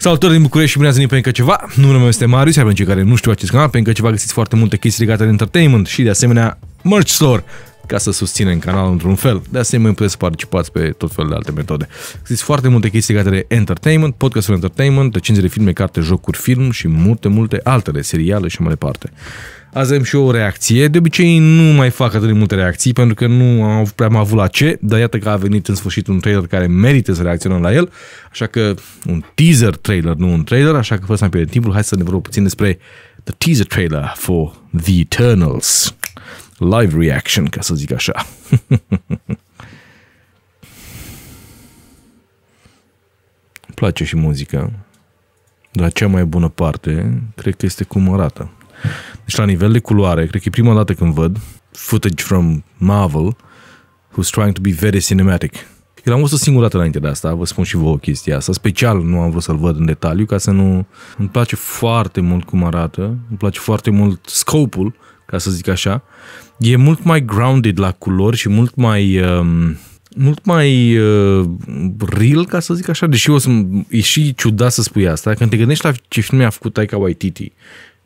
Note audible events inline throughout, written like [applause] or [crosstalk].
Salutări din București și bine ați venit pe încă ceva. Numele meu este Marius, iar pentru cei care nu știu acest canal, pe încă ceva găsiți foarte multe chestii legate de entertainment și de asemenea merch store ca să susținem canalul într-un fel. De asemenea, puteți să participați pe tot felul de alte metode. Există foarte multe chestii legate de entertainment, podcastul entertainment, recenzii de filme, carte, jocuri, film și multe, multe altele, seriale și mai departe. Azi am și eu o reacție. De obicei nu mai fac atât de multe reacții pentru că nu am prea mai avut la ce, dar iată că a venit în sfârșit un trailer care merită să reacționăm la el, așa că un teaser trailer, nu un trailer, așa că fără să am pierdut timpul, hai să ne vorbim puțin despre the teaser trailer for The Eternals. Live reaction, ca să zic așa. [laughs] place și muzica, dar cea mai bună parte cred că este cum arată. Deci la nivel de culoare, cred că e prima dată când văd footage from Marvel who's trying to be very cinematic. Eu l-am văzut o singură dată înainte de asta, vă spun și vouă chestia asta. Special nu am vrut să-l văd în detaliu ca să nu... Îmi place foarte mult cum arată, îmi place foarte mult scopul, ca să zic așa. E mult mai grounded la culori și mult mai... Um, mult mai uh, real, ca să zic așa, deși o să, e și ciudat să spui asta, când te gândești la ce filme a făcut Taika Waititi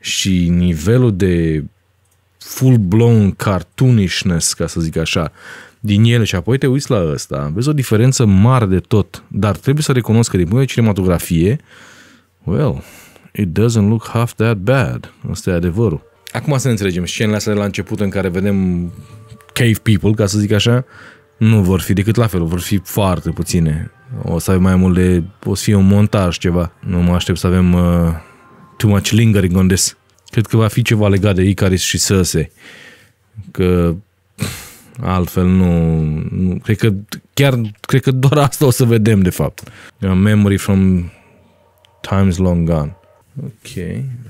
și nivelul de full-blown cartoonishness, ca să zic așa, din ele și apoi te uiți la ăsta, vezi o diferență mare de tot, dar trebuie să recunosc că din punct de cinematografie, well, it doesn't look half that bad. Asta e adevărul. Acum să ne înțelegem, scenele astea de la început în care vedem cave people, ca să zic așa, nu vor fi decât la fel, vor fi foarte puține. O să avem mai mult de, o să fie un montaj ceva. Nu mă aștept să avem uh, too much lingering on this. Cred că va fi ceva legat de Icaris și Sase. Că altfel nu, nu... Cred că chiar, cred că doar asta o să vedem de fapt. A memory from times long gone. Ok.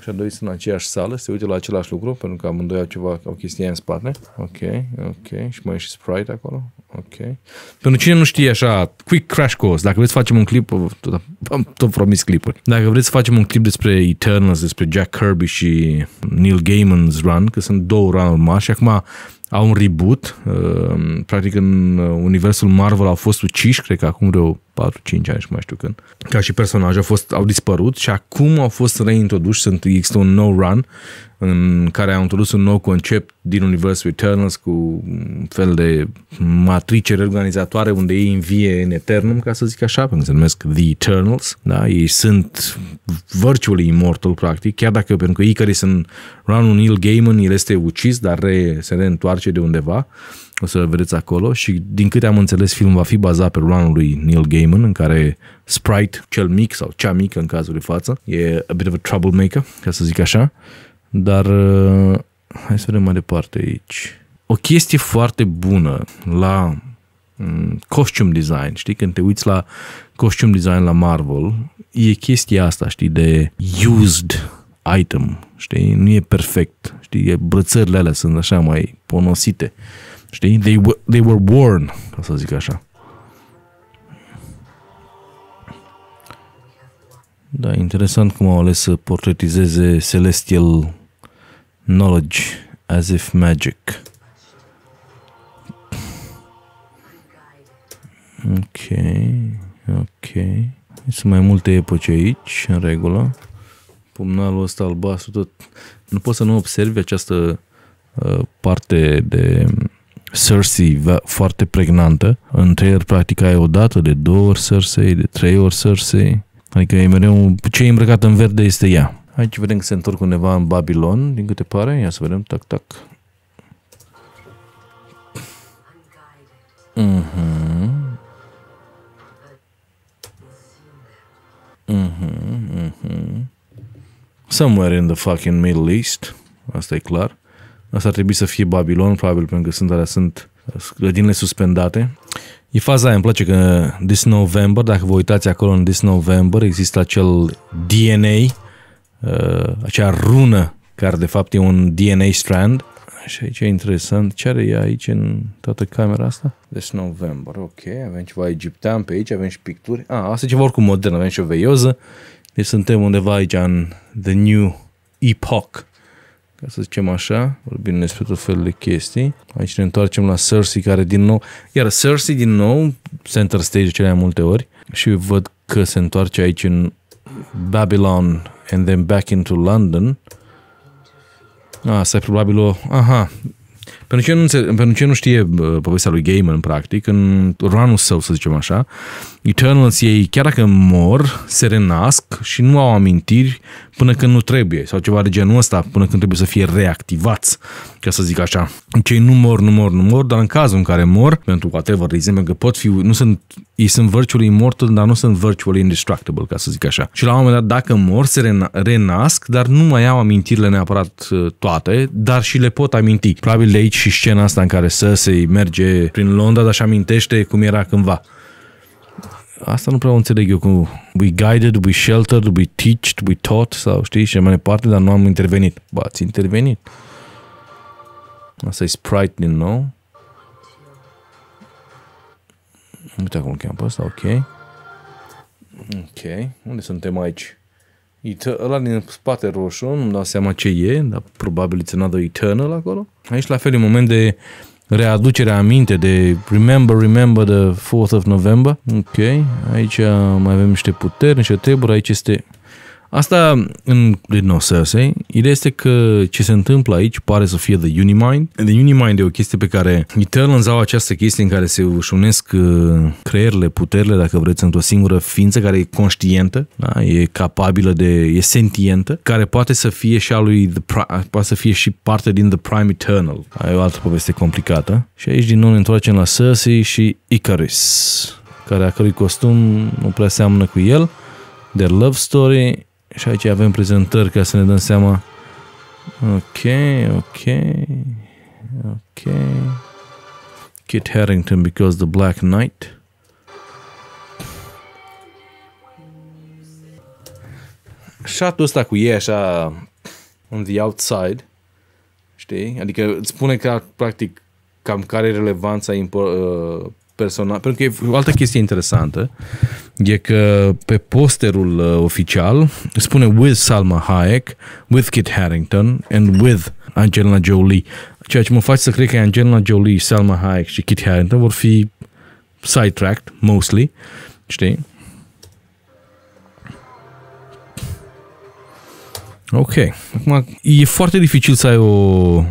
Și a doi sunt în aceeași sală, se uită la același lucru, pentru că amândoi au ceva, o chestie în spate. Ok, ok. Și mai e și Sprite acolo. Ok. Pentru cine nu știe așa, quick crash course, dacă vreți să facem un clip, tot, am tot promis clipuri. Dacă vreți să facem un clip despre Eternals, despre Jack Kirby și Neil Gaiman's run, că sunt două run mari și acum au un reboot. Uh, practic în uh, universul Marvel au fost uciși, cred că acum vreo 4, 5 ani și mai știu când, ca și personaj, au, fost, au dispărut și acum au fost reintroduși, sunt, există un nou run în care au introdus un nou concept din Universul Eternals cu un fel de matrice reorganizatoare unde ei învie în Eternum, ca să zic așa, pentru că se numesc The Eternals, da? ei sunt virtual immortal, practic, chiar dacă pentru că Icarus în runul Neil Gaiman, el este ucis, dar re, se reîntoarce de undeva, o să vedeți acolo și din câte am înțeles filmul va fi bazat pe romanul lui Neil Gaiman în care Sprite, cel mic sau cea mică în cazul de față, e a bit of a troublemaker, ca să zic așa, dar uh, hai să vedem mai departe aici. O chestie foarte bună la mm, costume design, știi, când te uiți la costume design la Marvel, e chestia asta, știi, de used item, știi, nu e perfect, știi, brățările alea sunt așa mai ponosite. Știi? They, they were born, ca să zic așa. Da, interesant cum au ales să portretizeze Celestial Knowledge as if magic. Ok, ok. Sunt mai multe epoci aici, în regulă. Pumnalul ăsta albastru, tot... Nu poți să nu observi această uh, parte de Cersei foarte pregnantă. În trailer practic ai o dată, de două ori Cersei, de trei ori Cersei. Adică e mereu, ce e îmbrăcat în verde este ea. Aici vedem că se întorc undeva în Babilon, din câte pare. Ia să vedem, tac, tac. Mhm. Mhm, mhm. Somewhere in the fucking Middle East. Asta e clar. Asta ar trebui să fie Babilon, probabil, pentru că sunt alea, sunt uh, grădinile suspendate. E faza aia, îmi place că This November, dacă vă uitați acolo în This November, există acel DNA, uh, acea rună care de fapt e un DNA strand. Și aici e interesant, ce are ea aici în toată camera asta? This November, ok, avem ceva egiptean pe aici, avem și picturi. Ah, asta e ceva oricum modern, avem și o veioză. Deci suntem undeva aici în The New Epoch ca să zicem așa, vorbim despre tot felul de chestii. Aici ne întoarcem la Cersei, care din nou, iar Cersei din nou, center stage cele mai multe ori și văd că se întoarce aici în Babylon and then back into London. Ah, asta e probabil o... Aha, pentru ce nu, înțe- pentru ce nu știe uh, povestea lui Gaiman, practic, în runul său, să zicem așa, Eternals ei, chiar dacă mor, se renasc și nu au amintiri până când nu trebuie, sau ceva de genul ăsta, până când trebuie să fie reactivați, ca să zic așa. Cei nu mor, nu mor, nu mor, dar în cazul în care mor, pentru whatever reason, pentru că pot fi, nu sunt, ei sunt virtually immortal, dar nu sunt virtually indestructible, ca să zic așa. Și la un moment dat, dacă mor, se renasc, dar nu mai au amintirile neapărat uh, toate, dar și le pot aminti. Probabil aici și scena asta în care să se merge prin Londra, dar și amintește cum era cândva. Asta nu prea o înțeleg eu cu we guided, we sheltered, we teached, we taught sau știi și mai departe, dar nu am intervenit. Ba, ați intervenit. Asta e Sprite din nou. Uite îl cheamă pe ăsta, ok. Ok, unde suntem aici? Eter- ăla din spate roșu, nu-mi dau seama ce e, dar probabil it's another Eternal acolo. Aici la fel e moment de a aminte de Remember, Remember the 4th of November. Ok, aici mai avem niște puteri, niște treburi, aici este Asta, în Little se. ideea este că ce se întâmplă aici pare să fie The Unimind. The Unimind e o chestie pe care Eternals au această chestie în care se ușunesc uh, creierile, puterile, dacă vreți, într-o singură ființă care e conștientă, da? e capabilă de, e sentientă, care poate să fie și a lui The Prime, poate să fie și parte din The Prime Eternal. Ai o altă poveste complicată. Și aici din nou ne întoarcem la Cersei și Icarus, care a cărui costum nu prea seamănă cu el, de Love Story și aici avem prezentări ca să ne dăm seama. Ok, ok, ok. Kit Harrington because the Black Knight. Shotul ăsta cu ei așa on the outside, știi? Adică îți spune că practic cam care e relevanța uh, personal, pentru că e o altă chestie interesantă, e că pe posterul uh, oficial spune with Salma Hayek, with Kit Harington and with Angelina Jolie, ceea ce mă face să cred că Angelina Jolie, Salma Hayek și Kit Harington vor fi sidetracked, mostly, știi? Ok. Acum, e foarte dificil să ai o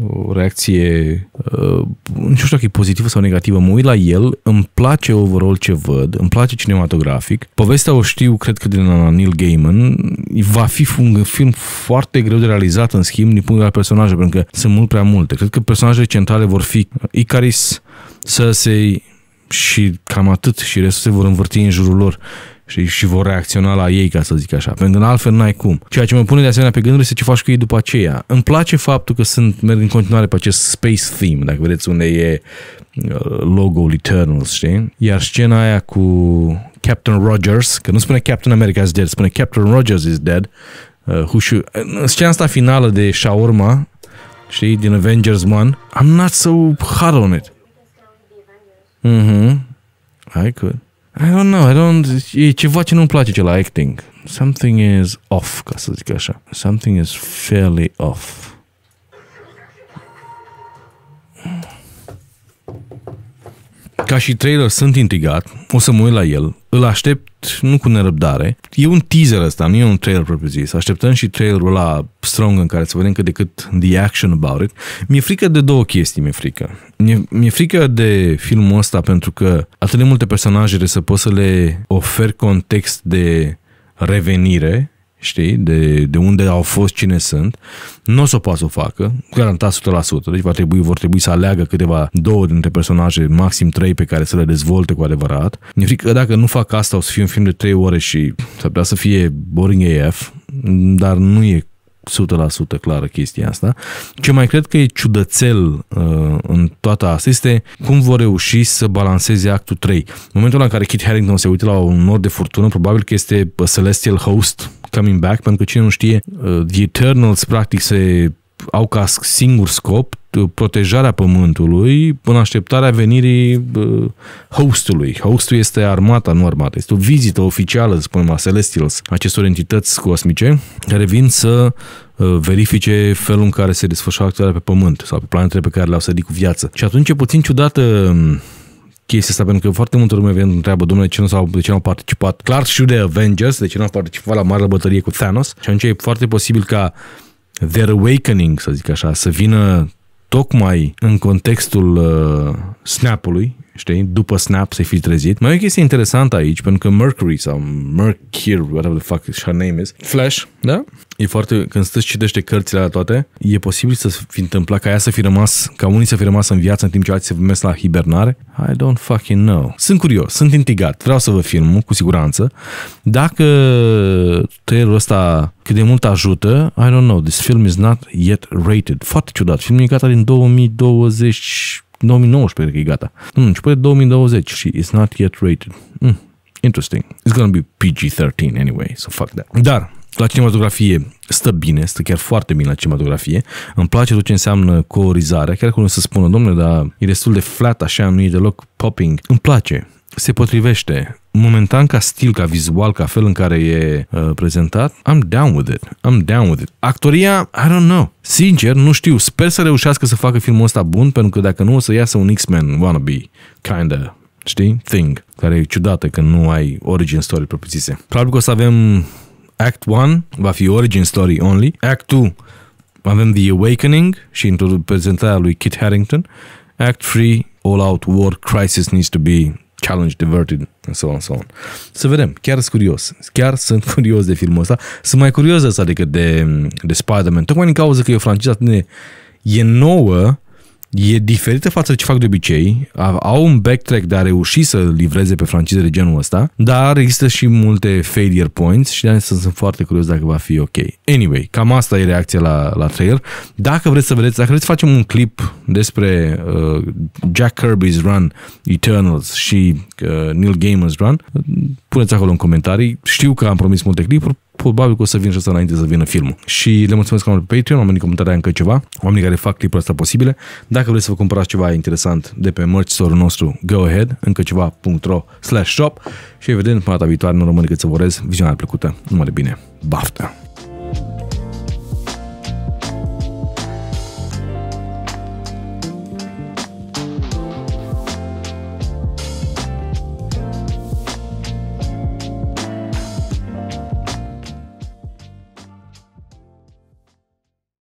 o reacție, uh, nu știu dacă e pozitivă sau negativă, mă uit la el, îmi place overall ce văd, îmi place cinematografic. Povestea o știu, cred că din Neil Gaiman. Va fi un film foarte greu de realizat, în schimb, din punct de vedere personaje, pentru că sunt mult prea multe. Cred că personajele centrale vor fi Icaris, Cersei și cam atât și restul se vor învârti în jurul lor și, și vor reacționa la ei, ca să zic așa. Pentru că altfel n-ai cum. Ceea ce mă pune de asemenea pe gânduri este ce faci cu ei după aceea. Îmi place faptul că sunt, merg în continuare pe acest space theme, dacă vedeți unde e uh, logo-ul Eternals, știi? Iar scena aia cu Captain Rogers, că nu spune Captain America is dead, spune Captain Rogers is dead, uh, who should... scena asta finală de shawarma, știi, din Avengers 1, I'm not so hard on it. Mhm, mm I could. I don't know, I don't, e ceva ce nu-mi place ce la acting. Something is off, ca să zic așa. Something is fairly off. Ca și trailer sunt intrigat, o să mă uit la el, îl aștept nu cu nerăbdare. E un teaser ăsta, nu e un trailer propriu zis. Așteptăm și trailerul la Strong în care să vedem cât de cât the action about it. Mi-e frică de două chestii, mi-e frică. Mi-e, mi-e frică de filmul ăsta pentru că atât de multe personaje să poți să le oferi context de revenire știi, de, de unde au fost, cine sunt, nu o să poată să o facă, garantat 100%. Deci va trebui, vor trebui să aleagă câteva, două dintre personaje, maxim trei pe care să le dezvolte cu adevărat. Mi-e frică că dacă nu fac asta, o să fie un film de trei ore și s-ar putea să fie boring AF, dar nu e 100% clară chestia asta. Ce mai cred că e ciudățel uh, în toată asta este cum vor reuși să balanceze actul 3. În momentul în care Kit Harington se uită la un nor de furtună, probabil că este uh, Celestial Host, Coming Back, pentru că cine nu știe, uh, The Eternals practic se au ca singur scop uh, protejarea pământului în așteptarea venirii uh, hostului. Hostul este armata, nu armata. Este o vizită oficială, spunem, a Celestials, acestor entități cosmice, care vin să verifice felul în care se desfășoară acțiunea pe pământ sau pe planetele pe care le-au sădit cu viață. Și atunci e puțin ciudată um, chestia asta, pentru că foarte multă lume vine întreabă, domnule, ce nu s-au, de ce nu au participat? Clar știu de Avengers, de ce nu au participat la marea bătălie cu Thanos și atunci e foarte posibil ca Their Awakening, să zic așa, să vină tocmai în contextul uh, snap-ului știi, după snap să-i fi trezit. Mai e o chestie interesantă aici, pentru că Mercury sau Mercury, whatever the fuck her name is, Flash, da? E foarte, când stai citește cărțile alea toate, e posibil să fi întâmplat ca ea să fi rămas, ca unii să fi rămas în viață în timp ce alții se mers la hibernare. I don't fucking know. Sunt curios, sunt intrigat, vreau să vă film, cu siguranță. Dacă trailerul ăsta cât de mult ajută, I don't know, this film is not yet rated. Foarte ciudat, filmul e gata din 2020 2019 cred că e gata. Nu, mm, începe de 2020 și it's not yet rated. Mm, interesting. It's gonna be PG-13 anyway, so fuck that. Dar, la cinematografie stă bine, stă chiar foarte bine la cinematografie. Îmi place tot ce înseamnă colorizarea, chiar că nu se spună, domnule, dar e destul de flat așa, nu e deloc popping. Îmi place, se potrivește momentan ca stil, ca vizual, ca fel în care e uh, prezentat, I'm down with it. I'm down with it. Actoria, I don't know. Sincer, nu știu. Sper să reușească să facă filmul ăsta bun, pentru că dacă nu o să iasă un X-Men wannabe, kinda, știi, thing, care e ciudată că nu ai origin story propriu-zise. Probabil că o să avem Act 1, va fi origin story only. Act 2, avem The Awakening și prezentarea lui Kit Harington. Act 3, All Out War Crisis Needs to Be Challenge Diverted, and so on, so on. Să vedem, chiar sunt curios. Chiar sunt curios de filmul ăsta. Sunt mai curios de asta decât de, de Spider-Man, tocmai din cauza că e o franciză atât de e nouă e diferită față de ce fac de obicei, au un backtrack de a reuși să livreze pe francize de genul ăsta, dar există și multe failure points și de sunt, sunt foarte curios dacă va fi ok. Anyway, cam asta e reacția la, la trailer. Dacă vreți să vedeți, dacă vreți să facem un clip despre uh, Jack Kirby's Run Eternals și uh, Neil Gaiman's Run, puneți acolo în comentarii. Știu că am promis multe clipuri, probabil că o să vin și asta înainte să vină filmul. Și le mulțumesc că pe Patreon, oamenii comentarii încă ceva, oamenii care fac clipul ăsta posibile. Dacă vreți să vă cumpărați ceva interesant de pe merch store nostru, go ahead, încă ceva.ro slash shop și evident, până data viitoare, nu rămâne decât să vă urez viziunea plăcută. Numai de bine! Baftă!